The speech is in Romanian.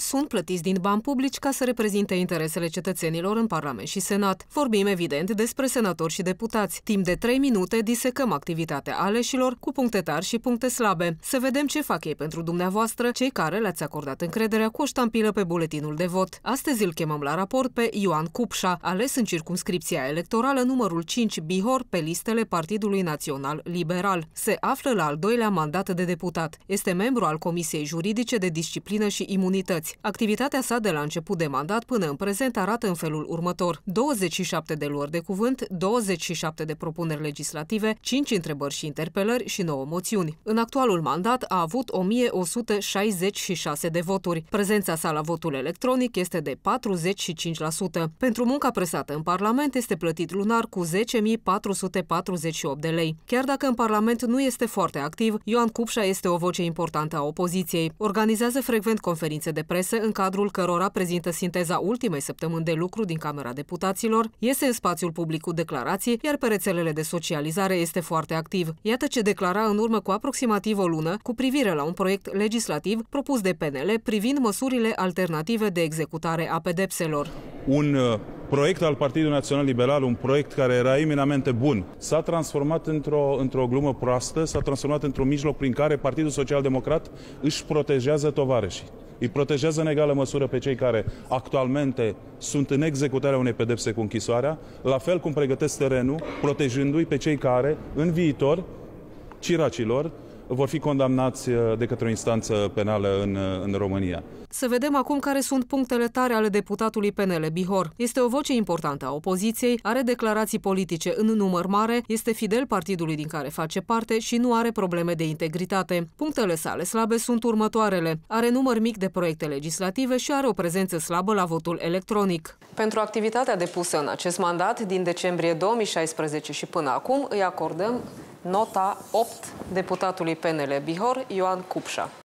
sunt plătiți din bani publici ca să reprezinte interesele cetățenilor în Parlament și Senat. Vorbim evident despre senatori și deputați. Timp de 3 minute disecăm activitatea aleșilor cu puncte tari și puncte slabe. Să vedem ce fac ei pentru dumneavoastră, cei care le-ați acordat încrederea cu o ștampilă pe buletinul de vot. Astăzi îl chemăm la raport pe Ioan Cupșa, ales în circumscripția electorală numărul 5 Bihor pe listele Partidului Național Liberal. Se află la al doilea mandat de deputat. Este membru al Comisiei Juridice de Disciplină și Imunități angajați. Activitatea sa de la început de mandat până în prezent arată în felul următor. 27 de luări de cuvânt, 27 de propuneri legislative, 5 întrebări și interpelări și 9 moțiuni. În actualul mandat a avut 1166 de voturi. Prezența sa la votul electronic este de 45%. Pentru munca presată în Parlament este plătit lunar cu 10.448 de lei. Chiar dacă în Parlament nu este foarte activ, Ioan Cupșa este o voce importantă a opoziției. Organizează frecvent conferințe de presă prese, în cadrul cărora prezintă sinteza ultimei săptămâni de lucru din Camera Deputaților, iese în spațiul public cu declarații, iar pe rețelele de socializare este foarte activ. Iată ce declara în urmă cu aproximativ o lună cu privire la un proiect legislativ propus de PNL privind măsurile alternative de executare a pedepselor. Un uh, proiect al Partidului Național Liberal, un proiect care era eminamente bun, s-a transformat într-o, într glumă proastă, s-a transformat într-un mijloc prin care Partidul Social Democrat își protejează tovarășii. Îi protejează în egală măsură pe cei care actualmente sunt în executarea unei pedepse cu închisoarea, la fel cum pregătesc terenul, protejându-i pe cei care, în viitor, ciracilor, vor fi condamnați uh, de către o instanță penală în, uh, în România. Să vedem acum care sunt punctele tare ale deputatului PNL Bihor. Este o voce importantă a opoziției, are declarații politice în număr mare, este fidel partidului din care face parte și nu are probleme de integritate. Punctele sale slabe sunt următoarele. Are număr mic de proiecte legislative și are o prezență slabă la votul electronic. Pentru activitatea depusă în acest mandat din decembrie 2016 și până acum îi acordăm nota 8 deputatului PNL Bihor, Ioan Cupșa.